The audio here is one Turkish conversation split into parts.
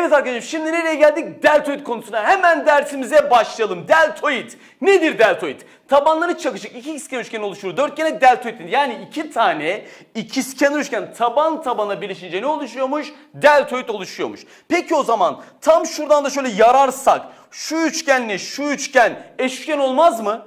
Evet arkadaşlar şimdi nereye geldik? Deltoid konusuna. Hemen dersimize başlayalım. Deltoid. Nedir deltoid? Tabanları çakışık iki ikizkenar üçgen oluşur. Dörtgene deltoid Yani iki tane ikizkenar üçgen taban tabana birleşince ne oluşuyormuş? Deltoid oluşuyormuş. Peki o zaman tam şuradan da şöyle yararsak şu üçgenle şu üçgen eşgen olmaz mı?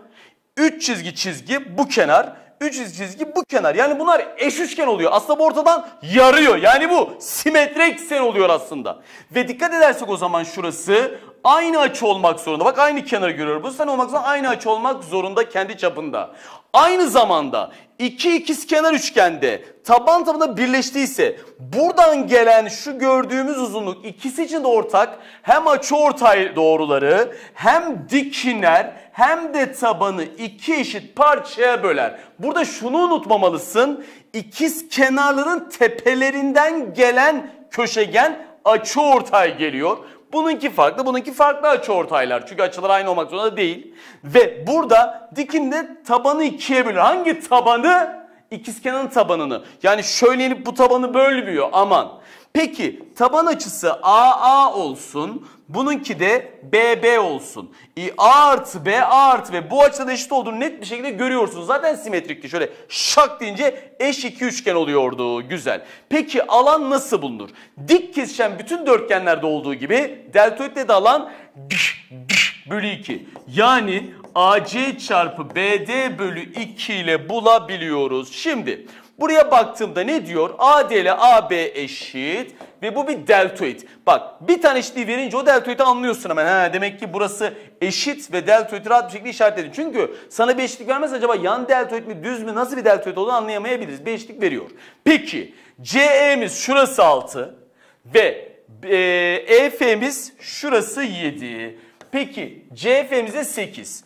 Üç çizgi çizgi bu kenar 3 çizgi bu kenar. Yani bunlar eş üçgen oluyor. Aslında bu ortadan yarıyor. Yani bu simetrik eksen oluyor aslında. Ve dikkat edersek o zaman şurası aynı açı olmak zorunda. Bak aynı kenarı görüyor. Bu sen olmak zorunda aynı açı olmak zorunda kendi çapında. Aynı zamanda iki ikiz kenar üçgende taban tabana birleştiyse buradan gelen şu gördüğümüz uzunluk ikisi için de ortak hem açı ortay doğruları hem dikiner hem de tabanı iki eşit parçaya böler. Burada şunu unutmamalısın. İkiz kenarların tepelerinden gelen köşegen açı ortay geliyor. Bununki farklı, bununki farklı açı ortaylar. Çünkü açılar aynı olmak zorunda değil. Ve burada dikinde tabanı ikiye böler. Hangi tabanı? İkizkenarın tabanını. Yani şöyle inip bu tabanı bölmüyor aman. Peki taban açısı AA olsun. Bununki de BB olsun. E, A artı B A artı B bu açıdan eşit olduğunu net bir şekilde görüyorsunuz. Zaten simetrikti. Şöyle şak deyince eş iki üçgen oluyordu. Güzel. Peki alan nasıl bulunur? Dik kesişen bütün dörtgenlerde olduğu gibi deltoidde de alan bölü 2. Yani AC çarpı BD bölü 2 ile bulabiliyoruz. Şimdi Buraya baktığımda ne diyor? AD ile AB eşit ve bu bir deltoid. Bak bir tane eşitliği verince o deltoidi anlıyorsun hemen. Ha, demek ki burası eşit ve deltoidi rahat bir şekilde işaret Çünkü sana bir eşitlik vermez acaba yan deltoid mi düz mü nasıl bir deltoid olduğunu anlayamayabiliriz. Bir eşitlik veriyor. Peki CE'miz şurası 6 ve EF'miz e şurası 7. Peki CF'miz de 8.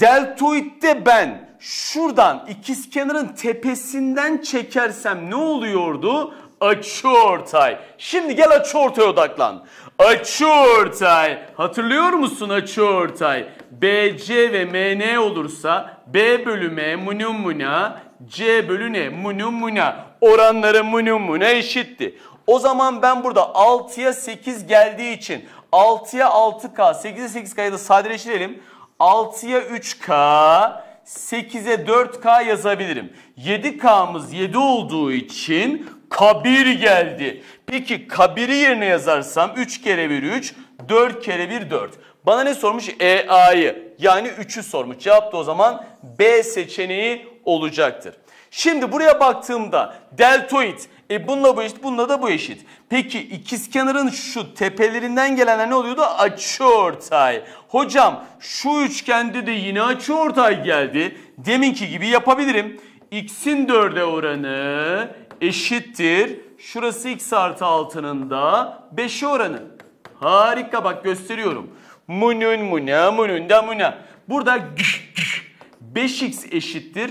Deltoid'de ben şuradan ikizkenarın tepesinden çekersem ne oluyordu? Açıortay. Şimdi gel açıortaya odaklan. Açıortay. Hatırlıyor musun açıortay? BC ve MN olursa B bölü M munum muna, C bölü N munum muna. Oranları munum muna eşitti. O zaman ben burada 6'ya 8 geldiği için 6'ya 6K, 8'e 8K'ya da sadeleştirelim. 6'ya 3K, 8'e 4K yazabilirim. 7K'mız 7 olduğu için kabir geldi. Peki kabiri yerine yazarsam 3 kere 1 3, 4 kere 1 4. Bana ne sormuş? EA'yı yani 3'ü sormuş. Cevap da o zaman B seçeneği olacaktır. Şimdi buraya baktığımda deltoid e bununla bu eşit, bununla da bu eşit. Peki ikizkenarın şu tepelerinden gelenler ne oluyordu? Açıortay. Hocam şu üçgende de yine açıortay geldi. Deminki gibi yapabilirim. X'in 4'e oranı eşittir. Şurası x artı 6'nın da 5'e oranı. Harika bak gösteriyorum. Munun muna munun da muna. Burada 5x eşittir.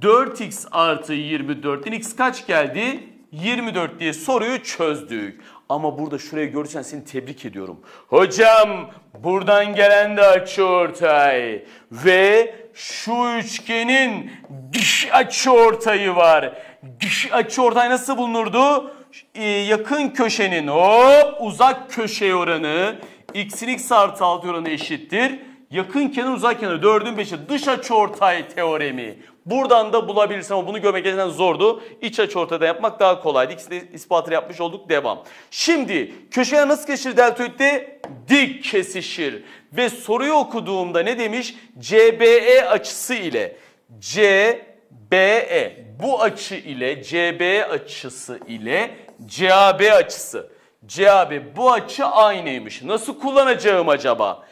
4x artı 24'ten x kaç geldi? 24 diye soruyu çözdük. Ama burada şurayı görürsen seni tebrik ediyorum. Hocam buradan gelen de ortay ve şu üçgenin dış ortayı var. Dış ortay nasıl bulunurdu? Ee, yakın köşenin hop uzak köşe oranı x'in x artı 6 oranı eşittir. Yakın kenar uzak kenar 4'ün 5'i dış açı ortay teoremi. Buradan da bulabilirsin ama bunu görmek gerçekten zordu. İç açı ortada yapmak daha kolaydı. de ispatını yapmış olduk. Devam. Şimdi köşeler nasıl kesişir deltoidde? Dik kesişir. Ve soruyu okuduğumda ne demiş? CBE açısı ile CBE bu açı ile CBE açısı ile CAB açısı. CAB bu açı aynıymış. Nasıl kullanacağım acaba?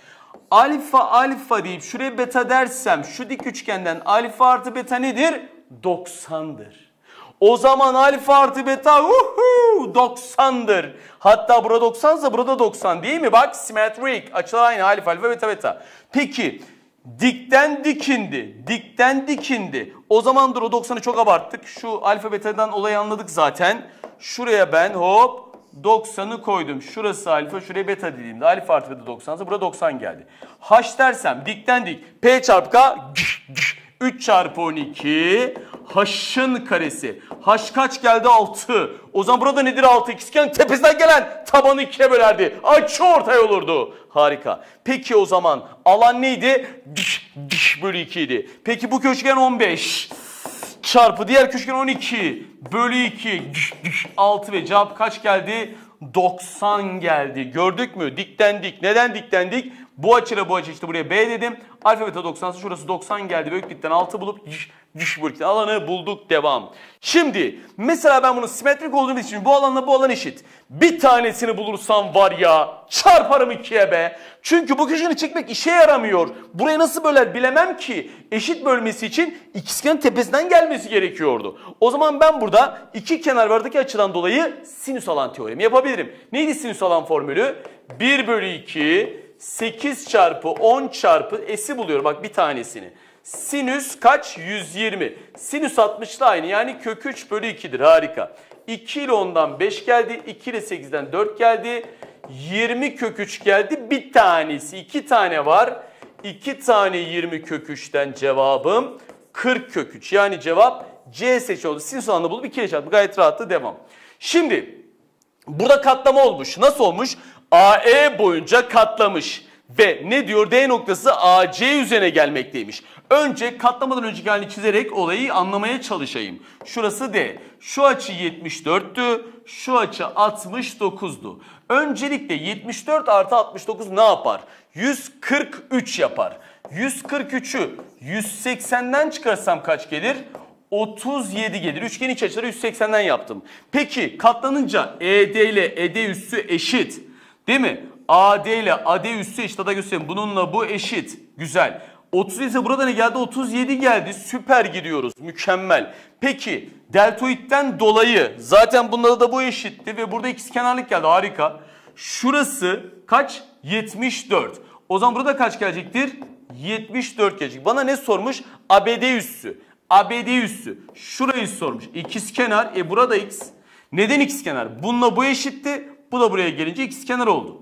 alfa alfa deyip şuraya beta dersem şu dik üçgenden alfa artı beta nedir? 90'dır. O zaman alfa artı beta uhu, 90'dır. Hatta burada 90 ise burada 90 değil mi? Bak simetrik açılar aynı alfa alfa beta beta. Peki dikten dikindi. Dikten dikindi. O zamandır o 90'ı çok abarttık. Şu alfa betadan olayı anladık zaten. Şuraya ben hop 90'ı koydum. Şurası alfa, şuraya beta dediğimde alfa artı beta 90 ise burada 90 geldi. H dersem dikten dik. P çarpı K 3 çarpı 12 H'ın karesi. H kaç geldi? 6. O zaman burada nedir 6 ikizken tepesinden gelen tabanı ikiye bölerdi. Açı ortay olurdu. Harika. Peki o zaman alan neydi? Bölü 2 idi. Peki bu köşegen 15 çarpı diğer köşegen 12 bölü 2 6 ve cevap kaç geldi? 90 geldi. Gördük mü? Dikten dik. Neden dikten dik? Bu açıyla bu açı işte buraya B dedim. Alfa beta 90 şurası 90 geldi. bitten 6 bulup düş bölgesi alanı bulduk devam. Şimdi mesela ben bunu simetrik olduğum için bu alanla bu alan eşit. Bir tanesini bulursam var ya çarparım ikiye be. Çünkü bu köşeni çekmek işe yaramıyor. Burayı nasıl böler bilemem ki. Eşit bölmesi için ikizkenar tepesinden gelmesi gerekiyordu. O zaman ben burada burada iki kenarlardaki açıdan dolayı sinüs alan teoremi yapabilirim. Neydi sinüs alan formülü? 1 bölü 2 8 çarpı 10 çarpı s'i buluyorum bak bir tanesini. Sinüs kaç? 120. Sinüs 60 ile aynı yani kök 3 bölü 2'dir harika. 2 ile 10'dan 5 geldi. 2 ile 8'den 4 geldi. 20 kök 3 geldi. Bir tanesi 2 tane var. 2 tane 20 kök 3'ten cevabım 40 kök 3. Yani cevap C seçeneği oldu. Sinüs alanını bir ikiye çarptı. Gayet rahattı. Devam. Şimdi burada katlama olmuş. Nasıl olmuş? AE boyunca katlamış. Ve ne diyor? D noktası AC üzerine gelmekteymiş. Önce katlamadan önceki halini çizerek olayı anlamaya çalışayım. Şurası D. Şu açı 74'tü. Şu açı 69'du. Öncelikle 74 artı 69 ne yapar? 143 yapar. 143'ü 180'den çıkarsam kaç gelir? 37 gelir. Üçgen iç açıları 180'den yaptım. Peki katlanınca ED ile ED üssü eşit. Değil mi? AD ile AD üssü eşit. Hatta göstereyim. Bununla bu eşit. Güzel. 37 ise burada ne geldi? 37 geldi. Süper gidiyoruz. Mükemmel. Peki deltoidten dolayı zaten bunlarda da bu eşitti ve burada ikiz kenarlık geldi. Harika. Şurası kaç? 74. O zaman burada kaç gelecektir? 74 gelecek. Bana ne sormuş? ABD üssü. ABD üssü. Şurayı sormuş. İkiz kenar. E burada x. Neden x kenar? Bununla bu eşitti. Bu da buraya gelince x kenar oldu.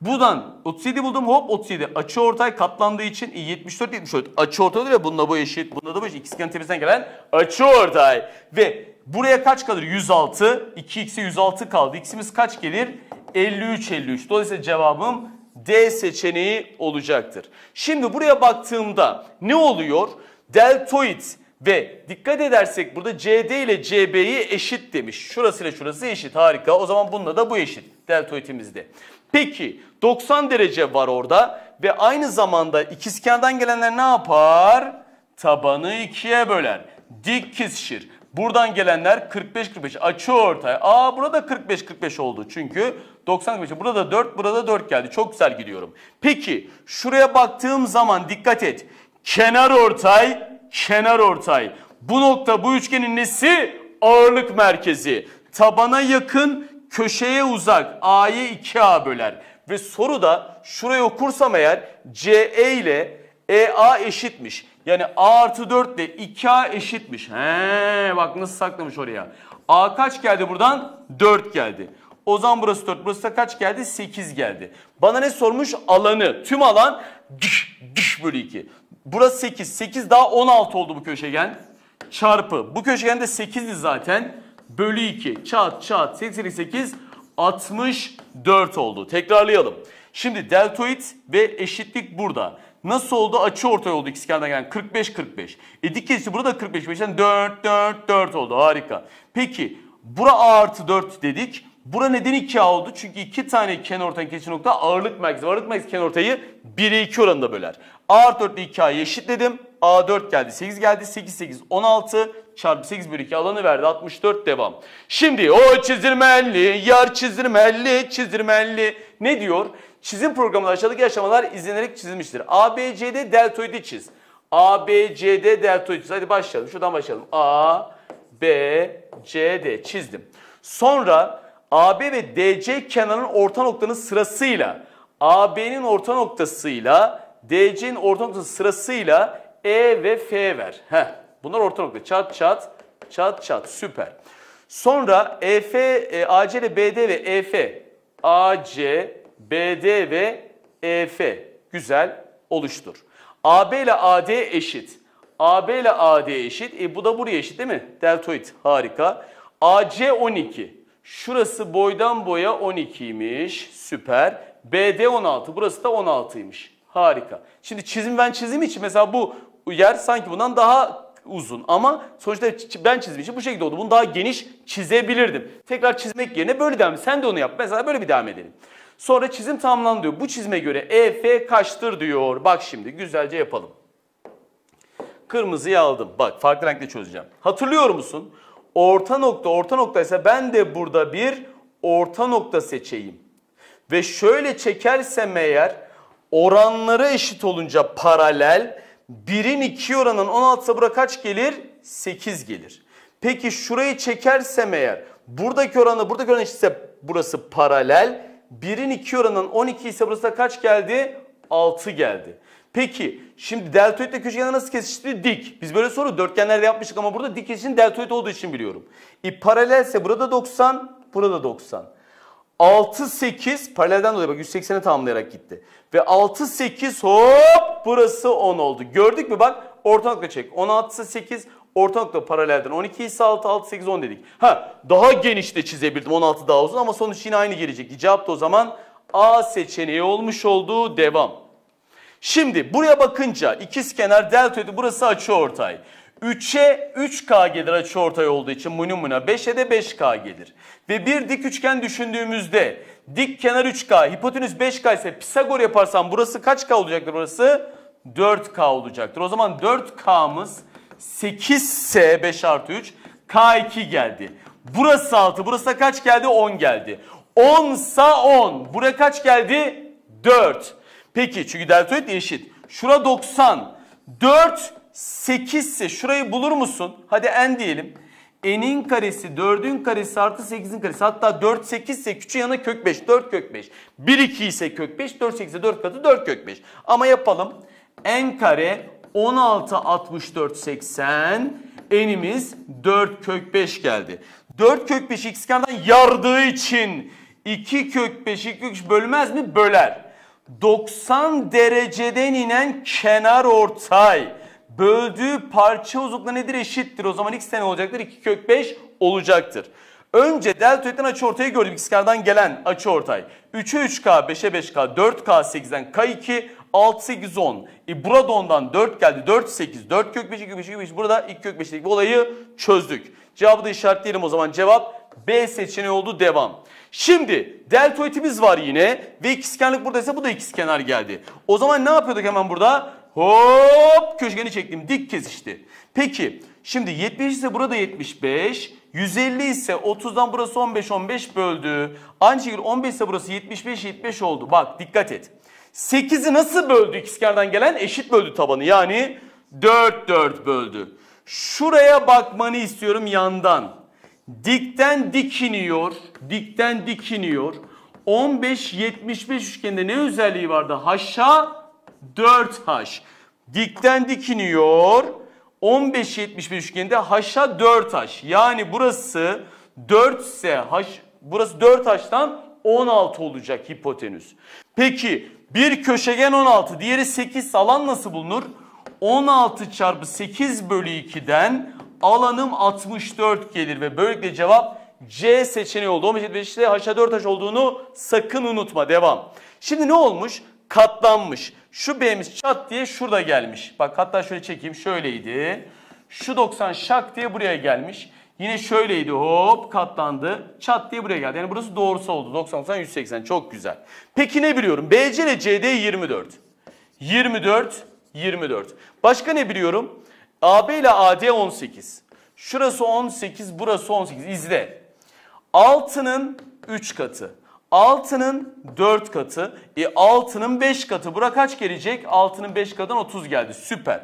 Buradan 37 buldum hop 37. Açı ortay katlandığı için 74 e, 74. Açı ortay ve bununla bu eşit. Bununla da bu eşit. İkizkenar tepesinden gelen açı ortay. Ve buraya kaç kalır? 106. 2x'e 106 kaldı. X'imiz kaç gelir? 53 53. Dolayısıyla cevabım D seçeneği olacaktır. Şimdi buraya baktığımda ne oluyor? Deltoid ve dikkat edersek burada CD ile CB'yi eşit demiş. Şurası ile şurası eşit harika. O zaman bununla da bu eşit deltoidimizde. Peki 90 derece var orada ve aynı zamanda ikizkenardan gelenler ne yapar? Tabanı ikiye böler. Dik kesişir. Buradan gelenler 45-45 açı ortaya. Aa burada 45-45 oldu çünkü 90-45 burada 4 burada 4 geldi. Çok güzel gidiyorum. Peki şuraya baktığım zaman dikkat et. Kenar ortay kenar ortay. Bu nokta bu üçgenin nesi? Ağırlık merkezi. Tabana yakın, köşeye uzak. A'yı 2A böler. Ve soru da şurayı okursam eğer CE ile EA eşitmiş. Yani A artı 4 ile 2A eşitmiş. He, bak nasıl saklamış oraya. A kaç geldi buradan? 4 geldi. O zaman burası 4. Burası da kaç geldi? 8 geldi. Bana ne sormuş? Alanı. Tüm alan dış dış bölü 2. Burası 8. 8 daha 16 oldu bu köşegen. Çarpı. Bu köşegen de 8'di zaten. Bölü 2. Çat çat. 8 8, 64 oldu. Tekrarlayalım. Şimdi deltoid ve eşitlik burada. Nasıl oldu? Açı ortay oldu ikizkenar gelen. 45 45. E dik kesişi burada 45 5'ten 4 4 4 oldu. Harika. Peki bura A artı 4 dedik. Bura neden 2A oldu? Çünkü iki tane kenar ortayın kesici nokta ağırlık merkezi. Ağırlık merkezi kenar ortayı 1'e 2 oranında böler. A 4 ile 2A'yı eşitledim. A4 geldi 8 geldi 8 8 16 çarpı 8 bölü 2 alanı verdi 64 devam. Şimdi o çizirmelli yar çizirmelli çizirmelli ne diyor? Çizim programında aşağıdaki aşamalar izlenerek çizilmiştir. ABCD deltoidi çiz. ABCD deltoidi çiz. Hadi başlayalım şuradan başlayalım. A, B, C, D çizdim. Sonra AB ve DC kenarının orta noktanın sırasıyla AB'nin orta noktasıyla DC'nin orta noktası sırasıyla E ve F ver. Heh. Bunlar orta nokta. Çat çat, çat çat. Süper. Sonra EF, e, e AC ile BD ve EF. AC, BD ve EF. Güzel oluştur. AB ile AD eşit. AB ile AD eşit. E, bu da buraya eşit değil mi? Deltoid. Harika. AC 12. Şurası boydan boya 12'ymiş. Süper. BD 16. Burası da 16'ymış. Harika. Şimdi çizim ben çizim için mesela bu yer sanki bundan daha uzun ama sonuçta ben çizim için bu şekilde oldu. Bunu daha geniş çizebilirdim. Tekrar çizmek yerine böyle devam Sen de onu yap. Mesela böyle bir devam edelim. Sonra çizim tamamlandı diyor. Bu çizime göre EF kaçtır diyor. Bak şimdi güzelce yapalım. Kırmızıyı aldım. Bak farklı renkle çözeceğim. Hatırlıyor musun? Orta nokta orta noktaysa ben de burada bir orta nokta seçeyim. Ve şöyle çekersem eğer oranları eşit olunca paralel Birin 2 oranın 16 bura kaç gelir? 8 gelir. Peki şurayı çekersem eğer buradaki oranı buradaki oran eşitse burası paralel. Birin 2 oranın 12 ise burası kaç geldi? 6 geldi. Peki şimdi deltoidle köşegenler nasıl kesişti? Dik. Biz böyle soru dörtgenlerde yapmıştık ama burada dik kesişin deltoid olduğu için biliyorum. E paralelse burada 90, burada 90. 6-8 paralelden dolayı bak 180'e tamamlayarak gitti. Ve 6-8 hop burası 10 oldu. Gördük mü bak orta nokta çek. 16 8 orta nokta paralelden 12 ise 6 6 8 10 dedik. Ha daha geniş de çizebilirdim 16 daha uzun ama sonuç yine aynı gelecek Cevap da o zaman A seçeneği olmuş oldu. Devam. Şimdi buraya bakınca ikiz kenar deltoidi burası açı ortay. 3'e 3K gelir açı ortay olduğu için munumuna 5'e de 5K gelir. Ve bir dik üçgen düşündüğümüzde dik kenar 3K, hipotenüs 5K ise Pisagor yaparsam burası kaç K olacaktır burası? 4K olacaktır. O zaman 4K'mız 8 ise 5 artı 3 K2 geldi. Burası 6 burası kaç geldi? 10 geldi. 10 sa 10 buraya kaç geldi? 4. Peki çünkü deltoid eşit. Şura 90. 4 8 ise şurayı bulur musun? Hadi n diyelim. n'in karesi 4'ün karesi artı 8'in karesi. Hatta 4 8 ise küçük yana kök 5. 4 kök 5. 1 2 ise kök 5. 4 8 ise 4 katı 4 kök 5. Ama yapalım. n kare 16 64 80 n'imiz 4 kök 5 geldi. 4 kök 5 x eksikenden yardığı için 2 kök 5 2 kök 5 bölmez mi? Böler. 90 dereceden inen kenar ortay böldüğü parça uzunluğu nedir? Eşittir. O zaman x ne olacaktır. 2 kök 5 olacaktır. Önce delta öğreten açıortayı gördük. X'kardan gelen açı ortay. 3'e 3K, 5'e 5K, 4K 8'den K2, 6 8 10. E burada ondan 4 geldi. 4 8, 4 kök 5, 2 kök 5, 2 kök 5. Burada 2 kök 5'lik bu olayı çözdük. Cevabı da işaretleyelim o zaman. Cevap B seçeneği oldu. Devam. Şimdi deltoidimiz var yine ve ikizkenlik buradaysa bu da ikizkenar geldi. O zaman ne yapıyorduk hemen burada? Hop köşgeni çektim. Dik kesişti. Peki şimdi 70 ise burada 75. 150 ise 30'dan burası 15 15 böldü. Aynı şekilde 15 ise burası 75 75 oldu. Bak dikkat et. 8'i nasıl böldü ikizkenardan gelen? Eşit böldü tabanı. Yani 4 4 böldü. Şuraya bakmanı istiyorum yandan. Dikten dik iniyor. Dikten dik iniyor. 15 75 üçgende ne özelliği vardı? Haşa 4H. Dikten dikiniyor. 75 üçgeninde H'a 4H. Yani burası 4 ise H, burası 4H'tan 16 olacak hipotenüs. Peki bir köşegen 16 diğeri 8 alan nasıl bulunur? 16 çarpı 8 bölü 2'den alanım 64 gelir ve böylelikle cevap C seçeneği oldu. 15-75 15.75'te H'a 4H olduğunu sakın unutma. Devam. Şimdi ne olmuş? katlanmış. Şu B'miz çat diye şurada gelmiş. Bak hatta şöyle çekeyim şöyleydi. Şu 90 şak diye buraya gelmiş. Yine şöyleydi hop katlandı çat diye buraya geldi. Yani burası doğrusu oldu 90 90 180 çok güzel. Peki ne biliyorum BC ile CD 24. 24 24. Başka ne biliyorum? AB ile AD 18. Şurası 18 burası 18 İzle. Altının 3 katı. 6'nın 4 katı. E 6'nın 5 katı. Bura kaç gelecek? 6'nın 5 katından 30 geldi. Süper.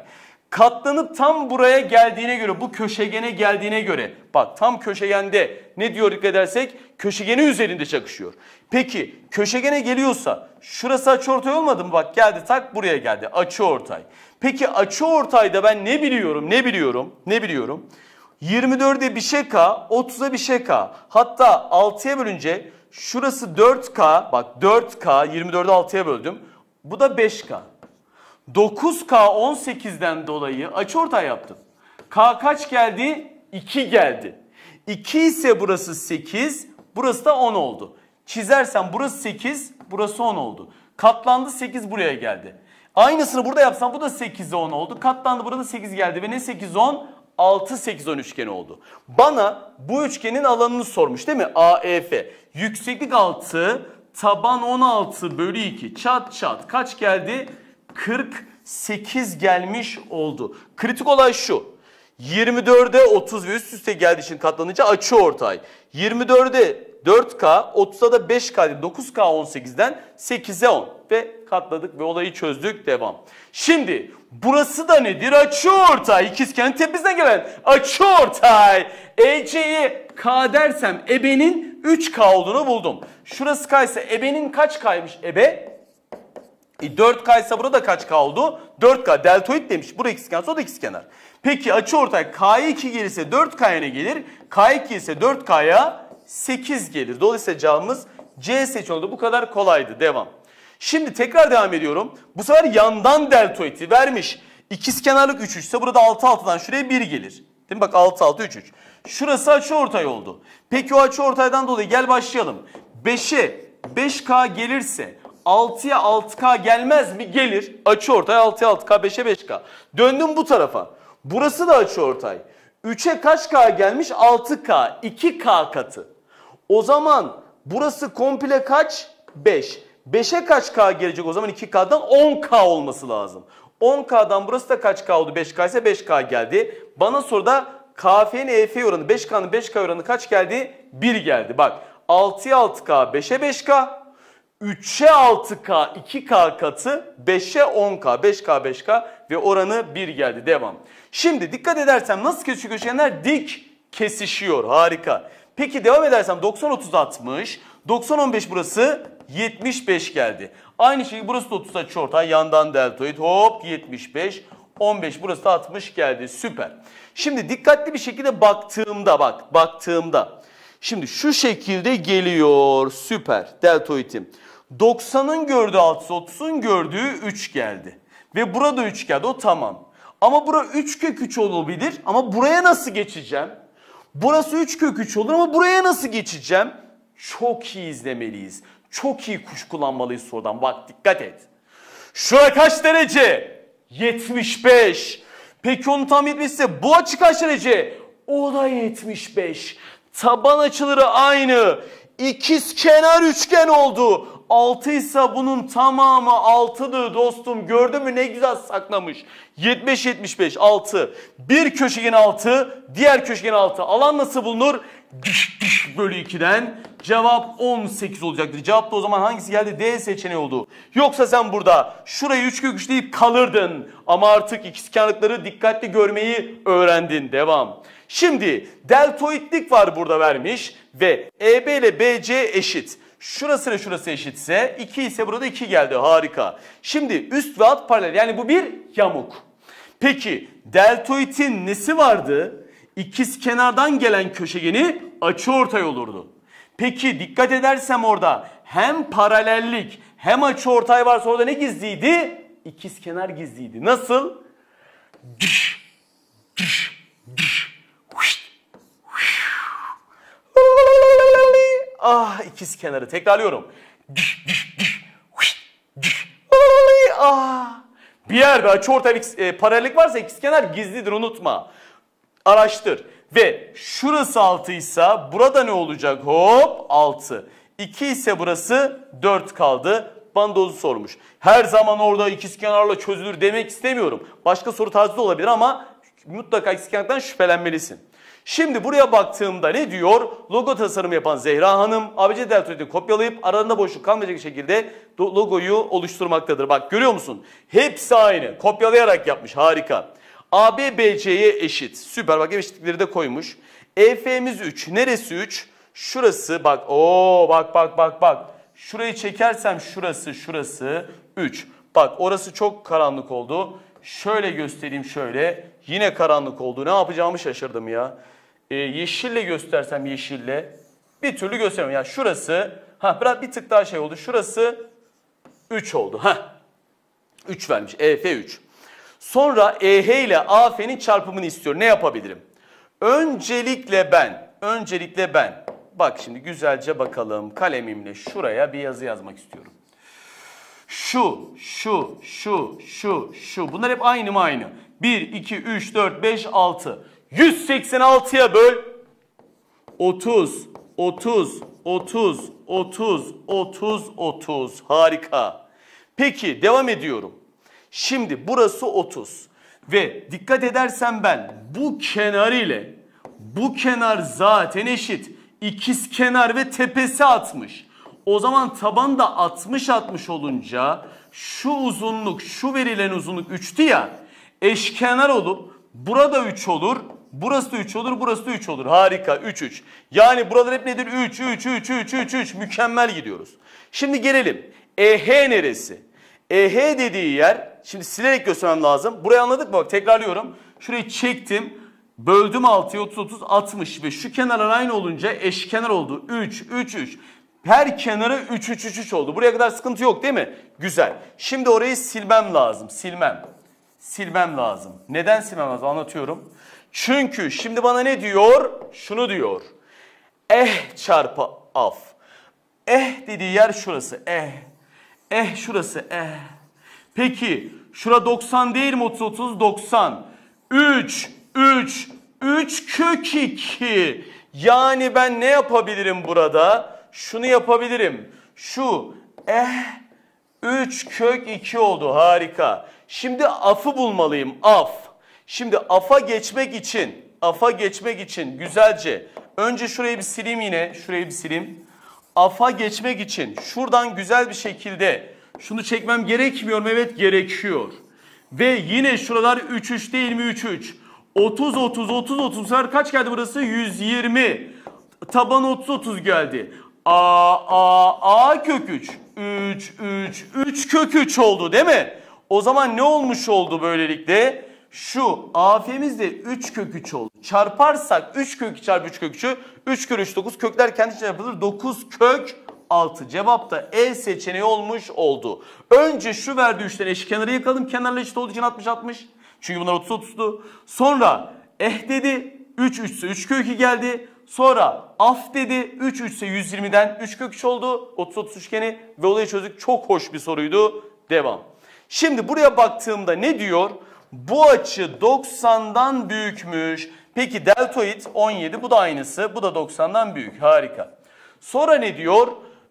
Katlanıp tam buraya geldiğine göre, bu köşegene geldiğine göre, bak tam köşegende ne diyor dikkat edersek, köşegeni üzerinde çakışıyor. Peki köşegene geliyorsa, şurası açıortay olmadı mı? Bak geldi tak buraya geldi, açıortay. Peki açıortayda ben ne biliyorum, ne biliyorum, ne biliyorum? 24'e bir şey k, 30'a bir şey k. Hatta 6'ya bölünce Şurası 4K. Bak 4K 24'ü 6'ya böldüm. Bu da 5K. 9K 18'den dolayı açıortay yaptım. K kaç geldi? 2 geldi. 2 ise burası 8, burası da 10 oldu. Çizersen burası 8, burası 10 oldu. Katlandı 8 buraya geldi. Aynısını burada yapsam bu da 8'e 10 oldu. Katlandı burada da 8 geldi ve ne 8 10? 6, 8, 10 üçgeni oldu. Bana bu üçgenin alanını sormuş değil mi? AEF. Yükseklik 6, taban 16 bölü 2 çat çat kaç geldi? 48 gelmiş oldu. Kritik olay şu. 24'e 30 ve üst üste geldiği için katlanınca açı ortay. 24'e 4K, 30'da da 5K, 9K 18'den 8'e 10 ve katladık ve olayı çözdük. Devam. Şimdi Burası da nedir? Açıortay. İkizkendi tepesine gelen ortay. EC'yi K dersem ebenin 3K olduğunu buldum. Şurası K ise ebenin kaç K'ymış ebe? E 4K ise burada kaç K oldu? 4K. Deltoid demiş. Burası ikizkenar, o da ikizkenar. Peki ortay. K2 gelirse 4K'ya ne gelir? K2 gelirse 4K'ya 8 gelir. Dolayısıyla cevabımız C seçeneği oldu. Bu kadar kolaydı. Devam. Şimdi tekrar devam ediyorum. Bu sefer yandan deltoidi vermiş. İkiz kenarlık 3 3 ise burada 6 6'dan şuraya 1 gelir. Değil mi? Bak 6 6 3 3. Şurası açı ortay oldu. Peki o açı ortaydan dolayı gel başlayalım. 5'e 5K gelirse 6'ya 6K gelmez mi? Gelir. Açı ortay 6'ya 6K 5'e 5K. Döndüm bu tarafa. Burası da açı ortay. 3'e kaç K gelmiş? 6K. 2K katı. O zaman burası komple kaç? 5. 5'e kaç K gelecek o zaman 2K'dan 10K olması lazım. 10K'dan burası da kaç K oldu? 5K ise 5K geldi. Bana soruda KF'nin EF oranı 5K'nın 5K oranı kaç geldi? 1 geldi. Bak 6'ya 6K 5'e 5K 3'e 6K 2K katı 5'e 10K 5K 5K ve oranı 1 geldi devam. Şimdi dikkat edersem nasıl köşe köşegenler dik kesişiyor harika. Peki devam edersem 90 30 60 90 15 burası 75 geldi. Aynı şekilde burası da 30 açı Yandan deltoid hop 75. 15 burası da 60 geldi. Süper. Şimdi dikkatli bir şekilde baktığımda bak baktığımda. Şimdi şu şekilde geliyor. Süper. Deltoidim. 90'ın gördüğü 6'sı 30'un gördüğü 3 geldi. Ve burada 3 geldi. O tamam. Ama bura 3 kök 3 olabilir. Ama buraya nasıl geçeceğim? Burası 3 kök 3 olur ama buraya nasıl geçeceğim? Çok iyi izlemeliyiz. Çok iyi kuş kullanmalıyız. sorudan. Bak dikkat et. Şura kaç derece? 75. Peki onu tam etmişse bu açı kaç derece? O da 75. Taban açıları aynı. İkiz kenar üçgen oldu. 6 ise bunun tamamı 6'dı dostum. Gördün mü ne güzel saklamış. 75 75 6. Bir köşegen 6, diğer köşegen 6. Alan nasıl bulunur? Diş diş bölü 2'den Cevap 18 olacaktır. Cevap da o zaman hangisi geldi? D seçeneği oldu. Yoksa sen burada şurayı üç kök 3 kalırdın. Ama artık ikizkenarlıkları dikkatli görmeyi öğrendin. Devam. Şimdi deltoidlik var burada vermiş ve EB ile BC eşit. Şurası ile şurası eşitse 2 ise burada 2 geldi harika. Şimdi üst ve alt paralel yani bu bir yamuk. Peki deltoidin nesi vardı? İkiz kenardan gelen köşegeni açı ortay olurdu. Peki dikkat edersem orada hem paralellik hem açı ortay varsa orada ne gizliydi? İkiz kenar gizliydi. Nasıl? Dış, dış, dış, Ah ikiz kenarı tekrarlıyorum. Dış, dış, dış, Ah. Bir yerde ve açı ortay e, paralellik varsa ikiz kenar gizlidir unutma. Araştır. Ve şurası 6 ise burada ne olacak? Hop 6. 2 ise burası 4 kaldı. Bandozu sormuş. Her zaman orada ikizkenarla çözülür demek istemiyorum. Başka soru tarzı da olabilir ama mutlaka ikizkenardan şüphelenmelisin. Şimdi buraya baktığımda ne diyor? Logo tasarımı yapan Zehra Hanım ABC deltoidi kopyalayıp aralarında boşluk kalmayacak şekilde logoyu oluşturmaktadır. Bak görüyor musun? Hepsi aynı. Kopyalayarak yapmış. Harika. AB BC'ye eşit. Süper bak eşitlikleri de koymuş. EF'miz 3. Neresi 3? Şurası bak. Oo bak bak bak bak. Şurayı çekersem şurası şurası 3. Bak orası çok karanlık oldu. Şöyle göstereyim şöyle. Yine karanlık oldu. Ne yapacağımı şaşırdım ya. Ee, yeşille göstersem yeşille. Bir türlü gösteremem. Yani şurası. Ha biraz bir tık daha şey oldu. Şurası 3 oldu. Ha. 3 vermiş. EF 3. Sonra EH ile AF'nin çarpımını istiyor. Ne yapabilirim? Öncelikle ben, öncelikle ben. Bak şimdi güzelce bakalım kalemimle şuraya bir yazı yazmak istiyorum. Şu, şu, şu, şu, şu. Bunlar hep aynı mı aynı? 1, 2, 3, 4, 5, 6. 186'ya böl. 30, 30, 30, 30, 30, 30. Harika. Peki devam ediyorum. Şimdi burası 30. Ve dikkat edersen ben bu kenar ile bu kenar zaten eşit. İkiz kenar ve tepesi 60. O zaman taban da 60-60 olunca şu uzunluk şu verilen uzunluk 3'tü ya eşkenar olup burada 3 olur Burası da 3 olur, burası da 3 olur. Harika 3 3. Yani buralar hep nedir? 3 3 3 3 3 3 mükemmel gidiyoruz. Şimdi gelelim. EH neresi? EH dediği yer, şimdi silerek göstermem lazım. Burayı anladık mı? Bak tekrarlıyorum. Şurayı çektim. Böldüm 6'ya 30 30 60 ve şu kenarlar aynı olunca eşkenar oldu. 3 3 3. Her kenarı 3 3 3 3 oldu. Buraya kadar sıkıntı yok değil mi? Güzel. Şimdi orayı silmem lazım. Silmem. Silmem lazım. Neden silmem lazım anlatıyorum. Çünkü şimdi bana ne diyor? Şunu diyor. Eh çarpı af. Eh dediği yer şurası. Eh Eh şurası eh. Peki şura 90 değil mi 30 30 90. 3 3 3 kök 2. Yani ben ne yapabilirim burada? Şunu yapabilirim. Şu eh 3 kök 2 oldu harika. Şimdi afı bulmalıyım af. Şimdi afa geçmek için afa geçmek için güzelce önce şurayı bir sileyim yine şurayı bir sileyim afa geçmek için şuradan güzel bir şekilde şunu çekmem gerekmiyor mu? Evet gerekiyor. Ve yine şuralar 3-3 değil mi? 3-3. 30 30 30 30 sefer kaç geldi burası? 120. Taban 30 30 geldi. A A A kök 3. 3 3 3 kök 3 oldu değil mi? O zaman ne olmuş oldu böylelikle? şu af'miz de 3 kök 3 oldu. Çarparsak 3 kök 2 çarpı 3 kök 3'ü 3 kök 3 9 kökler kendi içine yapılır. 9 kök 6 cevap da E seçeneği olmuş oldu. Önce şu verdiği 3 tane eşkenarı yakalım. Kenarla eşit olduğu için 60 60. Çünkü bunlar 30 30'tu. Sonra eh dedi 3 3 ise 3 kök 2 geldi. Sonra af dedi 3 3 ise 120'den 3 kök 3 oldu. 30 30 üçgeni ve olayı çözdük. Çok hoş bir soruydu. Devam. Şimdi buraya baktığımda ne diyor? Bu açı 90'dan büyükmüş. Peki deltoid 17 bu da aynısı. Bu da 90'dan büyük. Harika. Sonra ne diyor?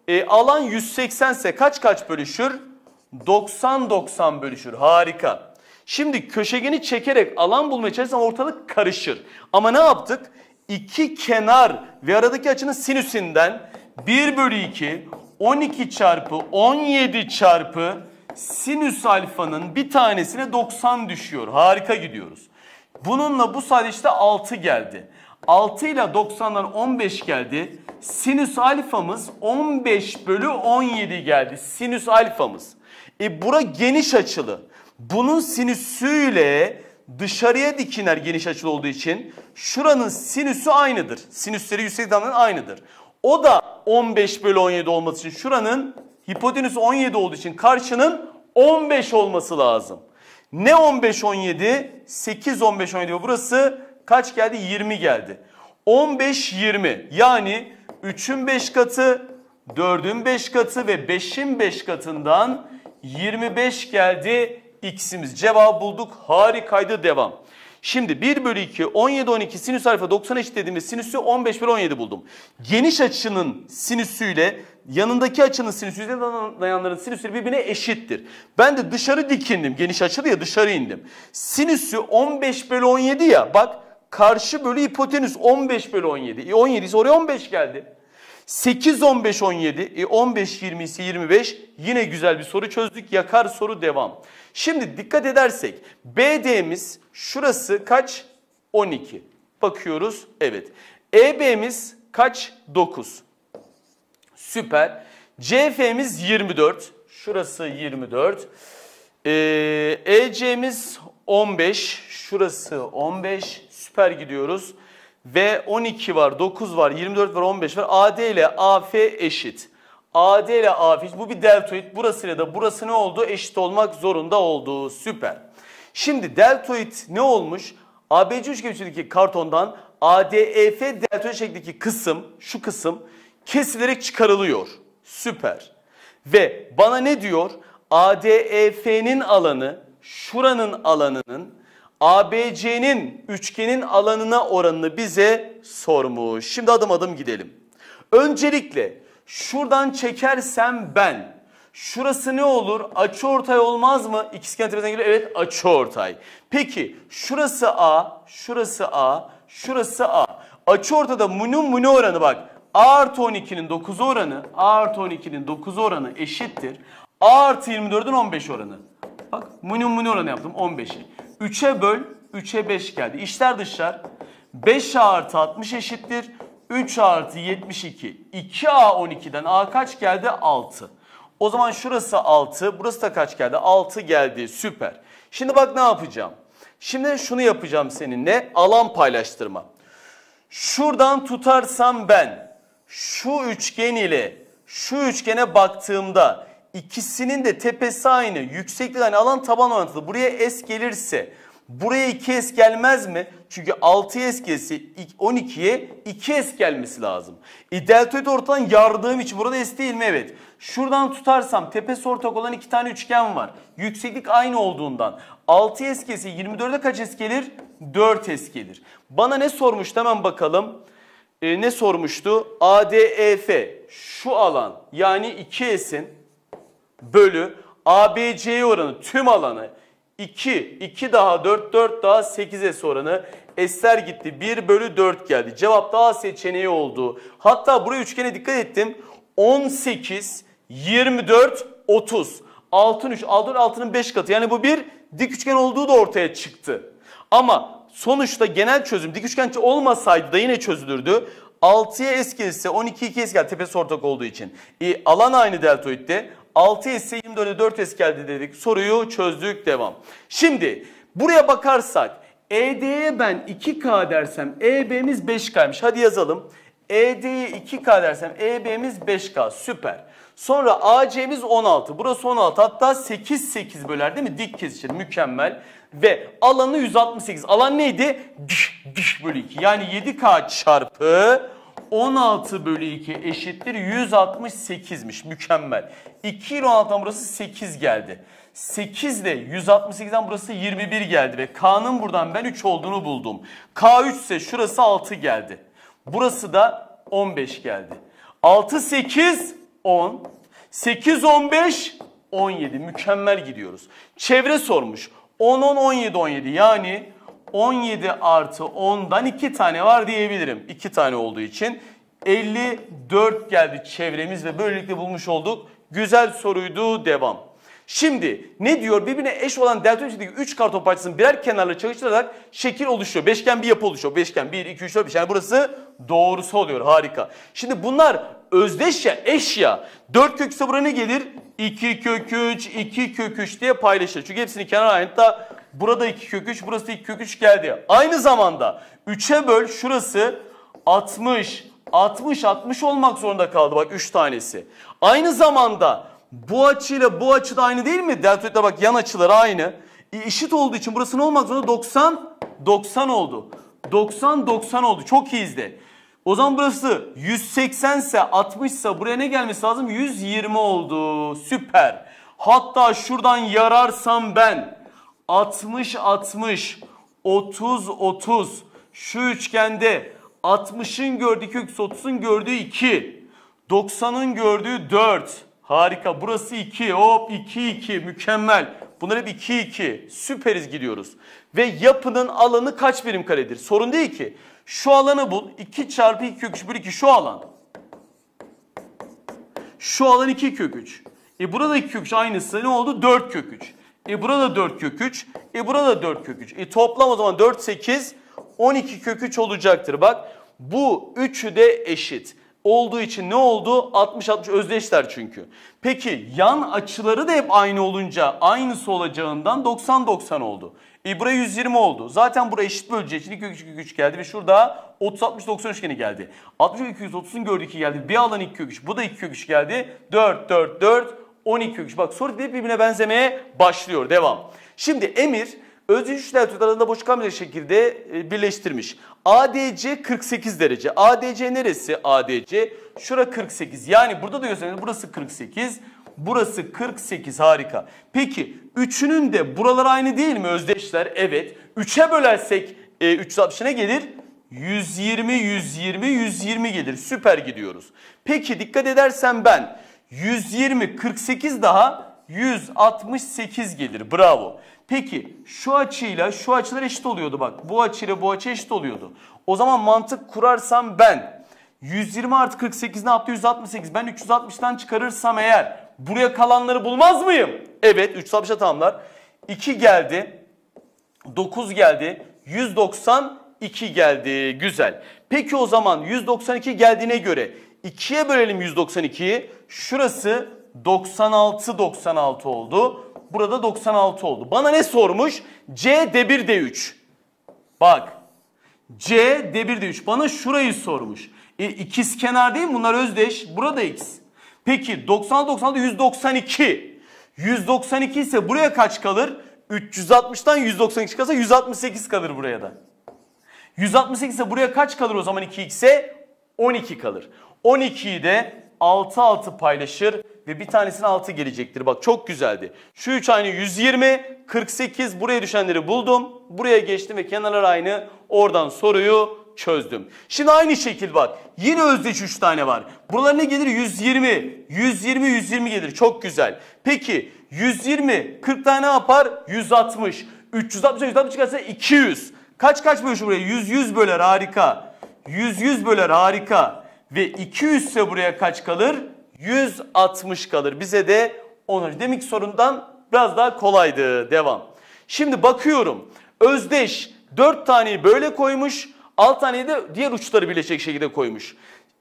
E, alan 180 ise kaç kaç bölüşür? 90-90 bölüşür. Harika. Şimdi köşegeni çekerek alan bulmaya çalışsam ortalık karışır. Ama ne yaptık? İki kenar ve aradaki açının sinüsinden 1 bölü 2, 12 çarpı 17 çarpı sinüs alfanın bir tanesine 90 düşüyor. Harika gidiyoruz. Bununla bu sayede işte 6 geldi. 6 ile 90'dan 15 geldi. Sinüs alfamız 15 bölü 17 geldi. Sinüs alfamız. E bura geniş açılı. Bunun sinüsüyle dışarıya dikinler geniş açılı olduğu için şuranın sinüsü aynıdır. Sinüsleri 180'den aynıdır. O da 15 bölü 17 olması için şuranın hipotenüs 17 olduğu için karşının 15 olması lazım. Ne 15 17? 8 15 17 diyor. burası kaç geldi? 20 geldi. 15 20 yani 3'ün 5 katı 4'ün 5 katı ve 5'in 5 katından 25 geldi x'imiz. Cevabı bulduk. Harikaydı devam. Şimdi 1 bölü 2 17 12 sinüs alfa 90 eşit dediğimiz sinüsü 15 bölü 17 buldum. Geniş açının sinüsüyle yanındaki açının sinüsüyle dayanların sinüsü birbirine eşittir. Ben de dışarı dikindim. Geniş açılı ya dışarı indim. Sinüsü 15 bölü 17 ya bak karşı bölü hipotenüs 15 bölü 17. E 17 ise oraya 15 geldi. 8 15 17 e 15 20 ise 25 yine güzel bir soru çözdük yakar soru devam. Şimdi dikkat edersek BD'miz şurası kaç 12 bakıyoruz evet. EB'miz kaç 9 Süper. CF'miz 24. Şurası 24. Ee, EC'miz 15. Şurası 15. Süper gidiyoruz. Ve 12 var, 9 var, 24 var, 15 var. AD ile AF eşit. AD ile AF eşit. Bu bir deltoid. Burasıyla da burası ne oldu? Eşit olmak zorunda oldu. Süper. Şimdi deltoid ne olmuş? ABC üçgen içindeki kartondan ADEF deltoid şeklindeki kısım, şu kısım kesilerek çıkarılıyor. Süper. Ve bana ne diyor? ADEF'nin alanı şuranın alanının ABC'nin üçgenin alanına oranını bize sormuş. Şimdi adım adım gidelim. Öncelikle şuradan çekersem ben şurası ne olur? Açıortay olmaz mı? İkizkenar tepesine göre evet açıortay. Peki şurası A, şurası A, şurası A. Açıortada munu munu oranı bak. A artı 12'nin 9 oranı A artı 12'nin 9 oranı eşittir. A artı 24'ün 15 oranı. Bak minimum minimum oranı yaptım 15'i. 3'e böl 3'e 5 geldi. İşler dışlar 5 artı 60 eşittir. 3 artı 72. 2A 12'den A kaç geldi? 6. O zaman şurası 6. Burası da kaç geldi? 6 geldi. Süper. Şimdi bak ne yapacağım? Şimdi şunu yapacağım seninle. Alan paylaştırma. Şuradan tutarsam ben şu üçgen ile şu üçgene baktığımda ikisinin de tepesi aynı. yükseklik aynı. Alan taban orantılı. Buraya S gelirse buraya 2S gelmez mi? Çünkü 6S gelse 12'ye 2S gelmesi lazım. E, deltoid ortadan yardığım için burada S değil mi? Evet. Şuradan tutarsam tepesi ortak olan iki tane üçgen var. Yükseklik aynı olduğundan. 6S gelirse 24'e kaç S gelir? 4S gelir. Bana ne sormuş hemen bakalım e, ne sormuştu? ADEF şu alan yani 2S'in bölü ABC oranı tüm alanı 2, 2 daha 4, 4 daha 8S oranı. S'ler gitti 1 bölü 4 geldi. Cevap daha seçeneği oldu. Hatta buraya üçgene dikkat ettim. 18, 24, 30. Altın 3, altın 6'nın 5 katı. Yani bu bir dik üçgen olduğu da ortaya çıktı. Ama sonuçta genel çözüm dik üçgençi olmasaydı da yine çözülürdü. 6'ya es gelirse 12 2 es geldi tepesi ortak olduğu için. E, alan aynı deltoidde. 6 ise 24'e 4 es geldi dedik. Soruyu çözdük devam. Şimdi buraya bakarsak ED'ye ben 2K dersem EB'miz 5K'ymış. Hadi yazalım. ED'ye 2K dersem EB'miz 5K süper. Sonra AC'miz 16. Burası 16 hatta 8 8 böler değil mi? Dik kesişir mükemmel ve alanı 168. Alan neydi? Dış, dış bölü 2. Yani 7K çarpı 16 bölü 2 eşittir 168'miş. Mükemmel. 2 ile 16'dan burası 8 geldi. 8 ile 168'den burası 21 geldi ve K'nın buradan ben 3 olduğunu buldum. K 3 ise şurası 6 geldi. Burası da 15 geldi. 6, 8, 10. 8, 15, 17. Mükemmel gidiyoruz. Çevre sormuş. 10, 10, 17, 17 yani 17 artı 10'dan 2 tane var diyebilirim. 2 tane olduğu için 54 geldi çevremiz ve böylelikle bulmuş olduk. Güzel soruydu devam. Şimdi ne diyor? Birbirine eş olan delta ölçüdeki 3 karton parçasının birer kenarla çakıştırarak şekil oluşuyor. Beşgen bir yapı oluşuyor. Beşgen 1, 2, 3, 4, 5. Yani burası doğrusu oluyor. Harika. Şimdi bunlar özdeş ya eş ya. 4 kök 0'a ne gelir? 2 kök 3, 2 kök 3 diye paylaşır. Çünkü hepsini kenar ayında burada 2 kök 3, burası 2 kök 3 geldi. Aynı zamanda 3'e böl şurası 60, 60, 60 olmak zorunda kaldı bak 3 tanesi. Aynı zamanda bu açıyla bu açı da aynı değil mi? Deltoidle bak yan açıları aynı. E, eşit olduğu için burası ne olmak zorunda? 90, 90 oldu. 90, 90 oldu. Çok iyi izle. O zaman burası 180 ise 60 ise buraya ne gelmesi lazım? 120 oldu. Süper. Hatta şuradan yararsam ben 60 60 30 30 şu üçgende 60'ın gördüğü 2 30'un gördüğü 2 90'ın gördüğü 4 harika burası 2 hop 2 2 mükemmel bunlar hep 2 2 süperiz gidiyoruz ve yapının alanı kaç birim karedir sorun değil ki şu alanı bul. 2 çarpı 2 kök 3 bölü 2 şu alan. Şu alan 2 kök 3. E burada 2 kök 3 aynısı ne oldu? 4 kök 3. E burada 4 kök 3. E burada 4 kök 3. E toplam o zaman 4 8 12 kök 3 olacaktır. Bak bu üçü de eşit olduğu için ne oldu? 60-60 özdeşler çünkü. Peki yan açıları da hep aynı olunca aynısı olacağından 90-90 oldu. E, buraya 120 oldu. Zaten buraya eşit bölücü 2 kök 3 kök 3 geldi ve şurada 30 60 90 üçgeni geldi. 60 kök 230'un gördüğü 2 geldi. Bir alan 2 kök 3. Bu da 2 kök 3 geldi. 4 4 4 12 kök 3. Bak soru birbirine benzemeye başlıyor. Devam. Şimdi emir özdeş üçler tutarlarında boş kalmayacak şekilde birleştirmiş. ADC 48 derece. ADC neresi? ADC şura 48. Yani burada da gösteriyor. Burası 48. Burası 48 harika. Peki Üçünün de buralar aynı değil mi özdeşler? Evet. Üçe bölersek e, 360 ne gelir? 120, 120, 120 gelir. Süper gidiyoruz. Peki dikkat edersen ben 120, 48 daha 168 gelir. Bravo. Peki şu açıyla şu açılar eşit oluyordu bak. Bu açıyla bu açı eşit oluyordu. O zaman mantık kurarsam ben 120 artı 48 ne yaptı? 168. Ben 360'tan çıkarırsam eğer buraya kalanları bulmaz mıyım? Evet 3 sabşa tamamlar. 2 geldi. 9 geldi. 192 geldi. Güzel. Peki o zaman 192 geldiğine göre 2'ye bölelim 192'yi. Şurası 96 96 oldu. Burada 96 oldu. Bana ne sormuş? C D1 D3. Bak. C D1 D3. Bana şurayı sormuş. E, ikiz kenar değil mi? Bunlar özdeş. Burada X. Peki 90 90'da 192. 192 ise buraya kaç kalır? 360'dan 192 kalsa 168 kalır buraya da. 168 ise buraya kaç kalır o zaman 2x'e? 12 kalır. 12'yi de 6 6 paylaşır ve bir tanesine 6 gelecektir. Bak çok güzeldi. Şu 3 aynı 120, 48 buraya düşenleri buldum. Buraya geçtim ve kenarlar aynı. Oradan soruyu çözdüm. Şimdi aynı şekil bak. Yine özdeş 3 tane var. Buralar ne gelir? 120. 120, 120 gelir. Çok güzel. Peki 120, 40 tane yapar? 160. 360, 160 çıkarsa 200. Kaç kaç bölüşür buraya? 100, 100 böler harika. 100, 100 böler harika. Ve 200 ise buraya kaç kalır? 160 kalır. Bize de 10. Demek ki sorundan biraz daha kolaydı. Devam. Şimdi bakıyorum. Özdeş 4 taneyi böyle koymuş. Alt taneyi de diğer uçları birleşecek şekilde koymuş.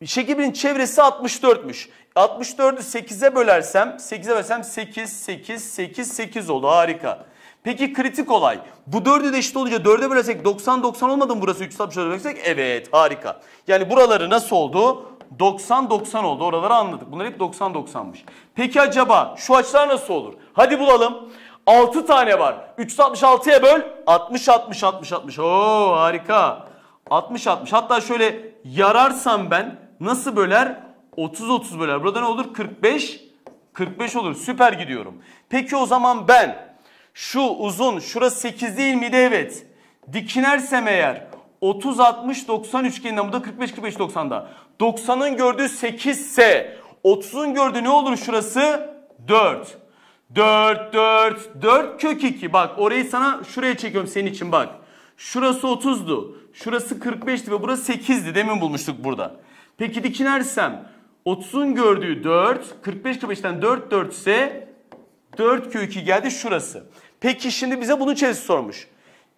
Şekilin çevresi 64'müş. 64'ü 8'e bölersem 8'e bölersem 8, 8, 8, 8 oldu harika. Peki kritik olay. Bu 4'ü de eşit olunca 4'e bölersek 90, 90 olmadı mı burası 364'e bölersek? Evet harika. Yani buraları nasıl oldu? 90, 90 oldu. Oraları anladık. Bunlar hep 90, 90'mış. Peki acaba şu açılar nasıl olur? Hadi bulalım. 6 tane var. 366'ya böl. 60, 60, 60, 60. Oo harika. 60-60 hatta şöyle yararsam ben nasıl böler? 30-30 böler. Burada ne olur? 45 45 olur. Süper gidiyorum. Peki o zaman ben şu uzun şurası 8 değil miydi? Evet. Dikinersem eğer 30 60 90 üçgeninde bu da 45 45 90'da. 90'ın gördüğü 8 ise 30'un gördüğü ne olur şurası? 4. 4 4 4 kök 2. Bak orayı sana şuraya çekiyorum senin için bak. Şurası 30'du. Şurası 45'ti ve burası 8'di. Demin bulmuştuk burada. Peki dikinersem 30'un gördüğü 4, 45 45'ten 4 4 ise 4 kök 2 geldi şurası. Peki şimdi bize bunun çevresi sormuş.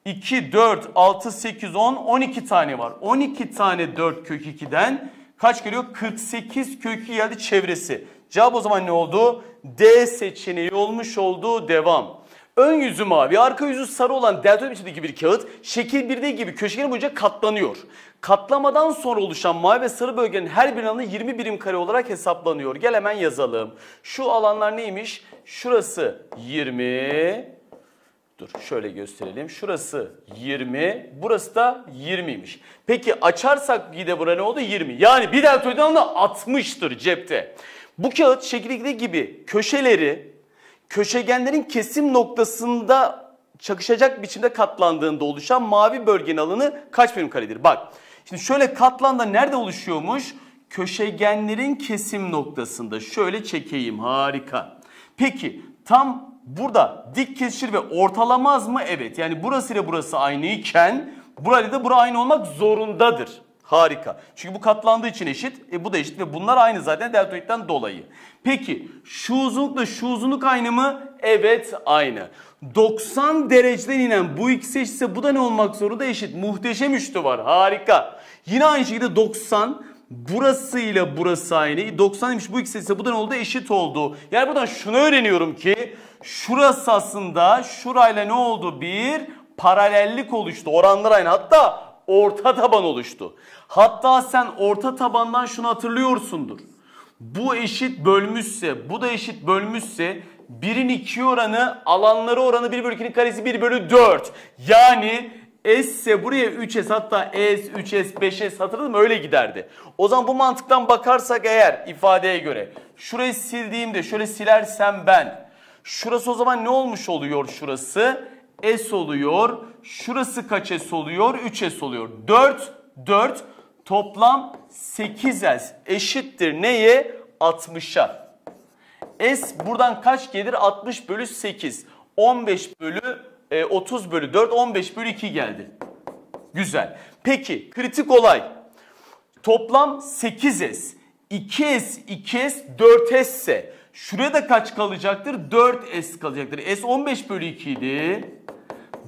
2, 4, 6, 8, 10, 12 tane var. 12 tane 4 kök 2'den kaç geliyor? 48 kök 2 geldi çevresi. Cevap o zaman ne oldu? D seçeneği olmuş oldu. Devam. Ön yüzü mavi, arka yüzü sarı olan deltoid biçimdeki bir kağıt şekil 1'de gibi köşeleri boyunca katlanıyor. Katlamadan sonra oluşan mavi ve sarı bölgenin her bir alanı 20 birim kare olarak hesaplanıyor. Gel hemen yazalım. Şu alanlar neymiş? Şurası 20, Dur şöyle gösterelim. Şurası 20, burası da 20'ymiş. Peki açarsak gide buraya ne oldu? 20. Yani bir deltoid alanı 60'tır cepte. Bu kağıt şekil 2'de gibi köşeleri köşegenlerin kesim noktasında çakışacak biçimde katlandığında oluşan mavi bölgenin alanı kaç birim karedir? Bak şimdi şöyle katlanda nerede oluşuyormuş? Köşegenlerin kesim noktasında şöyle çekeyim harika. Peki tam burada dik kesişir ve ortalamaz mı? Evet yani burası ile burası aynı iken burayla da bura aynı olmak zorundadır. Harika. Çünkü bu katlandığı için eşit. E bu da eşit ve bunlar aynı zaten deltoidten dolayı. Peki şu uzunlukla şu uzunluk aynı mı? Evet aynı. 90 dereceden inen bu ikisi eşitse bu da ne olmak zorunda? Eşit. Muhteşem üçlü var. Harika. Yine aynı şekilde 90 burası ile burası aynı. 90 90'ymış bu ikisi ise bu da ne oldu? Eşit oldu. Yani buradan şunu öğreniyorum ki şurası aslında şurayla ne oldu? Bir paralellik oluştu. Oranlar aynı. Hatta orta taban oluştu. Hatta sen orta tabandan şunu hatırlıyorsundur. Bu eşit bölmüşse, bu da eşit bölmüşse birin iki oranı, alanları oranı 1 bölü 2'nin karesi 1 bölü 4. Yani S ise buraya 3S hatta S, 3S, 5S hatırladın mı öyle giderdi. O zaman bu mantıktan bakarsak eğer ifadeye göre şurayı sildiğimde şöyle silersem ben şurası o zaman ne olmuş oluyor şurası? E S oluyor. Şurası kaç S oluyor? 3 S oluyor. 4, 4 toplam 8 S eşittir neye? 60'a. S buradan kaç gelir? 60 bölü 8. 15 bölü e, 30 bölü 4, 15 bölü 2 geldi. Güzel. Peki kritik olay. Toplam 8S. 2S, 2S, 4S ise şuraya da kaç kalacaktır? 4S kalacaktır. S 15 bölü 2 idi.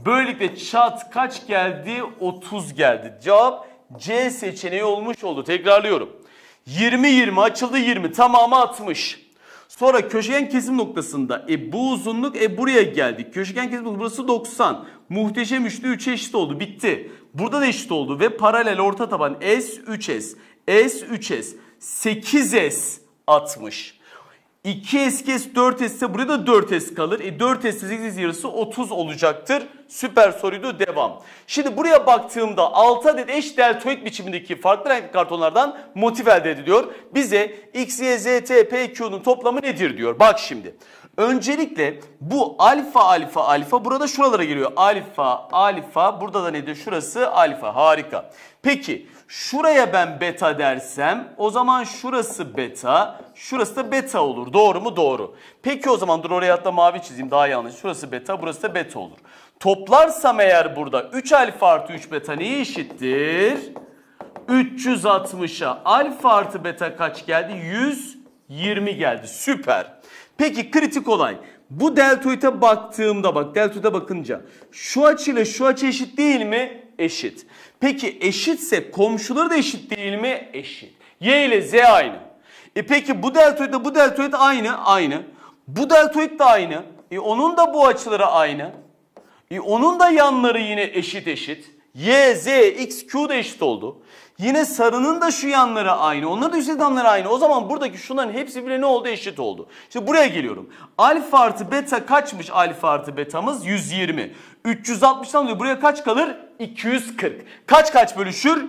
Böylelikle çat kaç geldi? 30 geldi. Cevap C seçeneği olmuş oldu. Tekrarlıyorum. 20 20 açıldı 20 tamamı 60. Sonra köşegen kesim noktasında e bu uzunluk e buraya geldik. Köşegen kesim noktası burası 90. Muhteşem üçlü 3'e eşit oldu. Bitti. Burada da eşit oldu ve paralel orta taban S 3S. S 3S. 8S 60. 2s kez 4 esse ise buraya da 4 es kalır. E 4s 8 yarısı 30 olacaktır. Süper soruydu devam. Şimdi buraya baktığımda 6 adet eş deltoid biçimindeki farklı renkli kartonlardan motif elde ediliyor. Bize x, y, z, t, p, q'nun toplamı nedir diyor. Bak şimdi. Öncelikle bu alfa alfa alfa burada şuralara giriyor. Alfa alfa burada da nedir? Şurası alfa harika. Peki Şuraya ben beta dersem o zaman şurası beta, şurası da beta olur. Doğru mu? Doğru. Peki o zaman dur oraya hatta mavi çizeyim daha yanlış. Şurası beta, burası da beta olur. Toplarsam eğer burada 3 alfa artı 3 beta neye eşittir? 360'a alfa artı beta kaç geldi? 120 geldi. Süper. Peki kritik olay. Bu deltoide baktığımda bak deltoide bakınca şu açıyla şu açı eşit değil mi? Eşit. Peki eşitse komşuları da eşit değil mi? Eşit. Y ile Z aynı. E peki bu deltoid de bu deltoid aynı. Aynı. Bu deltoid de aynı. E onun da bu açıları aynı. E onun da yanları yine eşit eşit. Y, Z, X, Q da eşit oldu. Yine sarının da şu yanları aynı. Onların da üst adamları aynı. O zaman buradaki şunların hepsi bile ne oldu? Eşit oldu. Şimdi buraya geliyorum. Alfa artı beta kaçmış alfa artı betamız? 120. 360'dan diyor buraya kaç kalır? 240. Kaç kaç bölüşür?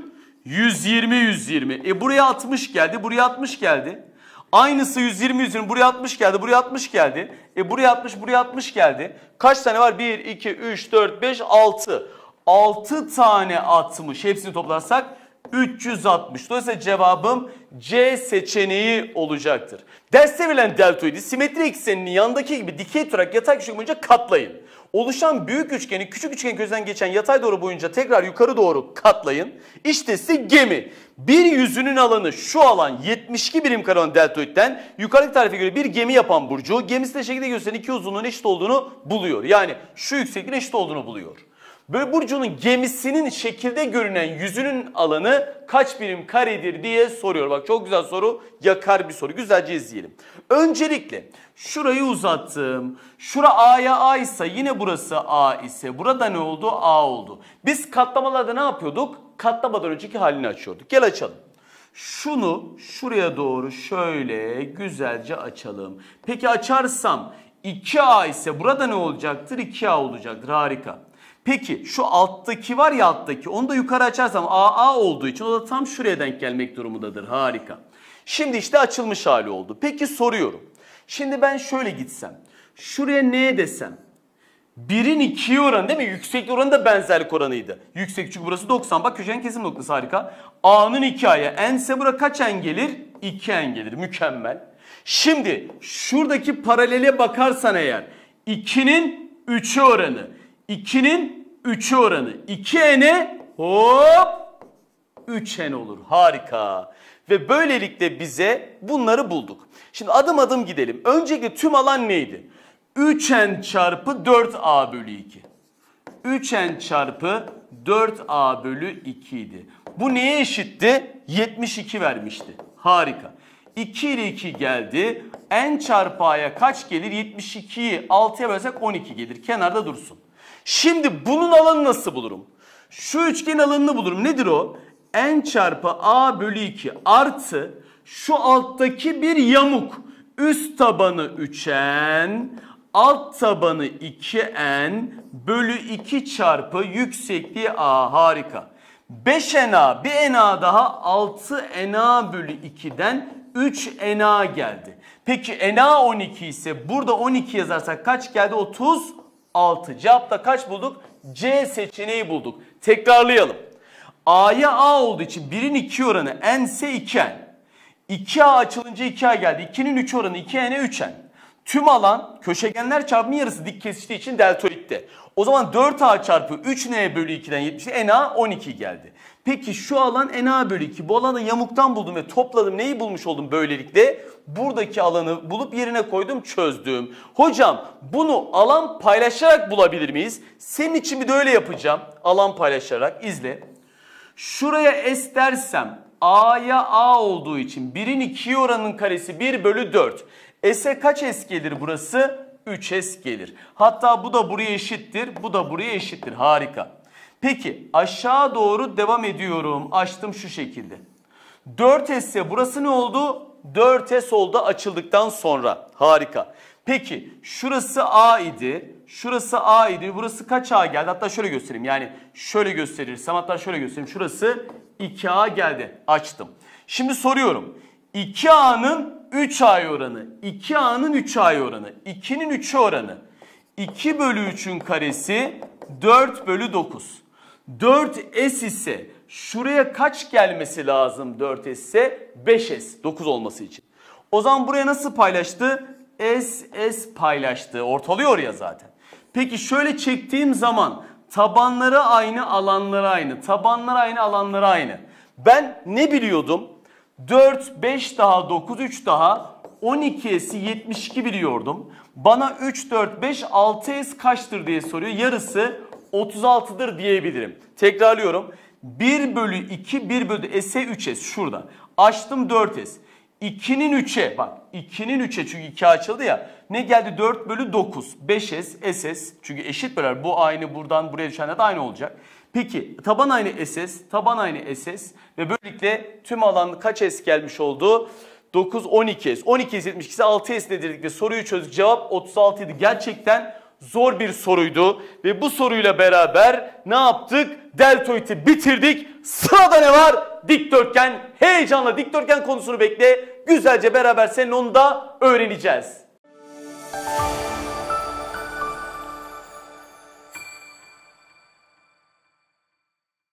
120 120. E buraya 60 geldi. Buraya 60 geldi. Aynısı 120 120 buraya 60 geldi buraya 60 geldi. E buraya 60 buraya 60 geldi. Kaç tane var? 1 2 3 4 5 6. 6 tane 60 hepsini toplarsak 360. Dolayısıyla cevabım C seçeneği olacaktır. Derste verilen deltoidi simetri ekseninin yandaki gibi dikey tutarak yatay köşe boyunca katlayın. Oluşan büyük üçgeni küçük üçgen gözden geçen yatay doğru boyunca tekrar yukarı doğru katlayın. İşte size gemi. Bir yüzünün alanı şu alan 72 birim kare olan deltoidden yukarıdaki tarife göre bir gemi yapan Burcu gemisi de şekilde gösteren iki uzunluğun eşit olduğunu buluyor. Yani şu yüksekliğin eşit olduğunu buluyor. Böyle Burcu'nun gemisinin şekilde görünen yüzünün alanı kaç birim karedir diye soruyor. Bak çok güzel soru yakar bir soru güzelce izleyelim. Öncelikle şurayı uzattım. Şura A'ya A ise yine burası A ise burada ne oldu? A oldu. Biz katlamalarda ne yapıyorduk? Katlamadan önceki halini açıyorduk. Gel açalım. Şunu şuraya doğru şöyle güzelce açalım. Peki açarsam 2A ise burada ne olacaktır? 2A olacaktır. Harika. Peki şu alttaki var ya alttaki onu da yukarı açarsam AA olduğu için o da tam şuraya denk gelmek durumundadır. Harika. Şimdi işte açılmış hali oldu. Peki soruyorum. Şimdi ben şöyle gitsem. Şuraya ne desem? 1'in 2'ye oranı değil mi? Yükseklik oranı da benzerlik oranıydı. Yüksek çünkü burası 90. Bak köşenin kesim noktası harika. A'nın 2 A'ya. N ise bura kaç N gelir? 2 N gelir. Mükemmel. Şimdi şuradaki paralele bakarsan eğer 2'nin 3'e oranı. 2'nin 3'ü oranı 2n'e hop 3n olur. Harika. Ve böylelikle bize bunları bulduk. Şimdi adım adım gidelim. Önceki tüm alan neydi? 3n çarpı 4a bölü 2. 3n çarpı 4a bölü 2 idi. Bu neye eşitti? 72 vermişti. Harika. 2 ile 2 geldi. N çarpı A'ya kaç gelir? 72'yi 6'ya bölsek 12 gelir. Kenarda dursun. Şimdi bunun alanı nasıl bulurum? Şu üçgenin alanını bulurum. Nedir o? n çarpı a bölü 2 artı şu alttaki bir yamuk. Üst tabanı 3n, alt tabanı 2n bölü 2 çarpı yüksekliği a harika. 5na bir na daha 6na bölü 2'den 3na geldi. Peki na 12 ise burada 12 yazarsak kaç geldi? 30 6. Cevapta kaç bulduk? C seçeneği bulduk. Tekrarlayalım. A'ya A olduğu için 1'in 2 oranı n ise 2n. 2A açılınca 2A geldi. 2'nin 3 oranı 2n'e 3n. Tüm alan köşegenler çarpımı yarısı dik kesiştiği için deltoidte. O zaman 4A çarpı 3N bölü 2'den 70'e NA 12 geldi. Peki şu alan NA bölü 2. Bu alanı yamuktan buldum ve topladım. Neyi bulmuş oldum böylelikle? Buradaki alanı bulup yerine koydum çözdüm. Hocam bunu alan paylaşarak bulabilir miyiz? Senin için bir de öyle yapacağım. Alan paylaşarak izle. Şuraya S dersem A'ya A olduğu için 1'in 2 oranın karesi 1 bölü 4. S'e kaç S gelir burası? 3S gelir. Hatta bu da buraya eşittir, bu da buraya eşittir. Harika. Peki aşağı doğru devam ediyorum. Açtım şu şekilde. 4S ise burası ne oldu? 4S solda açıldıktan sonra. Harika. Peki şurası A idi. Şurası A idi. Burası kaç A geldi? Hatta şöyle göstereyim. Yani şöyle gösterirsem hatta şöyle göstereyim. Şurası 2A geldi. Açtım. Şimdi soruyorum. 2A'nın 3 ay oranı. 2A'nın 3 ay oranı. 2'nin 3'ü oranı. 2 bölü 3'ün karesi 4 bölü 9. 4S ise şuraya kaç gelmesi lazım 4S ise 5S 9 olması için. O zaman buraya nasıl paylaştı? S S paylaştı. Ortalıyor ya zaten. Peki şöyle çektiğim zaman tabanları aynı, alanları aynı. Tabanları aynı, alanları aynı. Ben ne biliyordum? 4, 5 daha, 9, 3 daha 12S'i 72 biliyordum. Bana 3, 4, 5, 6S kaçtır diye soruyor. Yarısı 36'dır diyebilirim. Tekrarlıyorum. 1 bölü 2 1 bölü S'e 3S şurada. Açtım 4S. 2'nin 3'e bak 2'nin 3'e çünkü 2 açıldı ya. Ne geldi 4 bölü 9 5S SS çünkü eşit beraber bu aynı buradan buraya düşenler de aynı olacak. Peki taban aynı SS taban aynı SS ve böylelikle tüm alan kaç S gelmiş oldu? 9 12S 12S 72 6S dedik ve soruyu çözdük cevap 36 idi. Gerçekten zor bir soruydu ve bu soruyla beraber ne yaptık? Deltoid'i bitirdik. Sırada ne var? Dikdörtgen. Heyecanla dikdörtgen konusunu bekle. Güzelce beraber senin onu da öğreneceğiz. Müzik